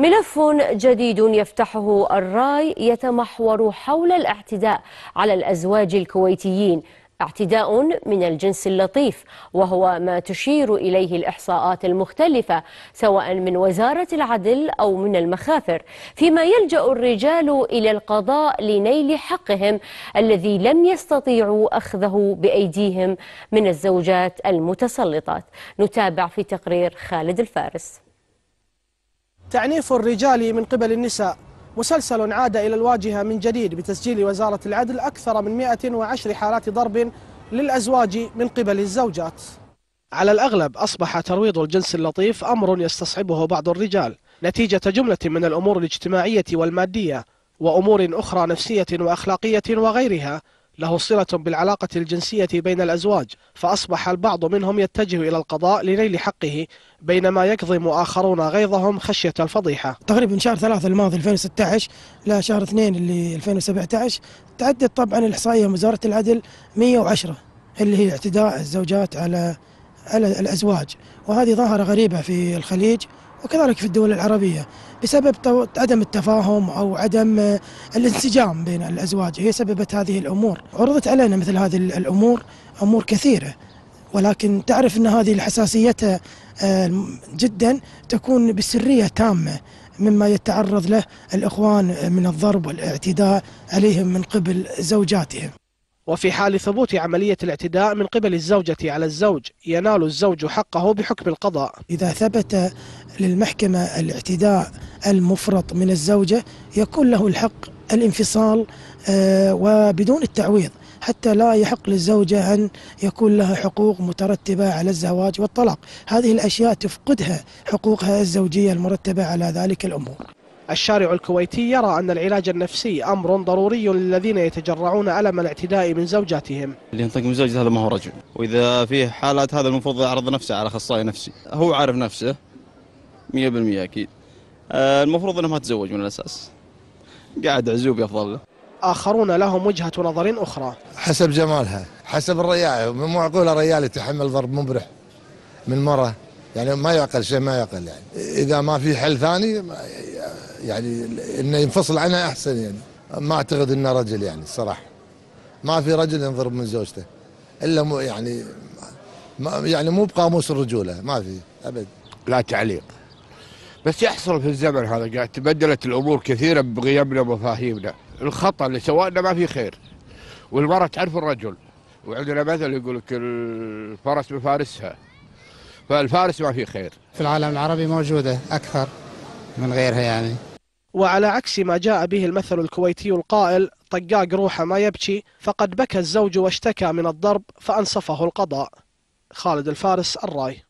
ملف جديد يفتحه الراي يتمحور حول الاعتداء على الأزواج الكويتيين اعتداء من الجنس اللطيف وهو ما تشير إليه الإحصاءات المختلفة سواء من وزارة العدل أو من المخافر فيما يلجأ الرجال إلى القضاء لنيل حقهم الذي لم يستطيعوا أخذه بأيديهم من الزوجات المتسلطات نتابع في تقرير خالد الفارس تعنيف الرجال من قبل النساء مسلسل عاد إلى الواجهة من جديد بتسجيل وزارة العدل أكثر من 110 حالات ضرب للأزواج من قبل الزوجات على الأغلب أصبح ترويض الجنس اللطيف أمر يستصعبه بعض الرجال نتيجة جملة من الأمور الاجتماعية والمادية وأمور أخرى نفسية وأخلاقية وغيرها له صلة بالعلاقة الجنسية بين الأزواج فأصبح البعض منهم يتجه إلى القضاء لنيل حقه بينما يكظم آخرون غيظهم خشية الفضيحة تقريبا من شهر ثلاثة الماضي 2016 إلى شهر اثنين اللي 2017 تعدت طبعا الإحصائية وزارة العدل 110 اللي هي اعتداء الزوجات على الأزواج وهذه ظاهرة غريبة في الخليج وكذلك في الدول العربية بسبب عدم التفاهم أو عدم آه، الانسجام بين الأزواج هي سببت هذه الأمور عرضت علينا مثل هذه الأمور أمور كثيرة ولكن تعرف أن هذه الحساسية آه، جدا تكون بسرية تامة مما يتعرض له الإخوان آه، من الضرب والاعتداء عليهم من قبل زوجاتهم وفي حال ثبوت عملية الاعتداء من قبل الزوجة على الزوج ينال الزوج حقه بحكم القضاء إذا ثبت للمحكمة الاعتداء المفرط من الزوجة يكون له الحق الانفصال آه، وبدون التعويض حتى لا يحق للزوجة أن يكون لها حقوق مترتبة على الزواج والطلاق هذه الأشياء تفقدها حقوقها الزوجية المرتبة على ذلك الأمور الشارع الكويتي يرى أن العلاج النفسي أمر ضروري للذين يتجرعون ألم الاعتداء من زوجاتهم اللي ينطق من زوجته هذا ما هو رجل وإذا فيه حالات هذا المفروض يعرض نفسه على أخصائي نفسي هو عارف نفسه 100% أكيد آه، المفروض أنه ما تزوج من الأساس قاعد عزوب أفضل له آخرون لهم وجهة نظر أخرى حسب جمالها حسب الرياعي مو معقولة ريال يتحمل ضرب مبرح من مرة يعني ما يعقل شيء ما يعقل يعني إذا ما في حل ثاني يعني انه ينفصل عنها احسن يعني ما اعتقد انه رجل يعني الصراحه ما في رجل ينضرب من زوجته الا مو يعني ما يعني مو بقاموس الرجوله ما في ابد لا تعليق بس يحصل في الزمن هذا قاعد تبدلت الامور كثيره بغيابنا ومفاهيمنا الخطا اللي سواه ما في خير والمراه تعرف الرجل وعندنا مثل يقول لك الفرس بفارسها فالفارس ما في خير في العالم العربي موجوده اكثر من غيرها يعني وعلى عكس ما جاء به المثل الكويتي القائل طقاق روحه ما يبكي فقد بكى الزوج واشتكى من الضرب فأنصفه القضاء خالد الفارس الراي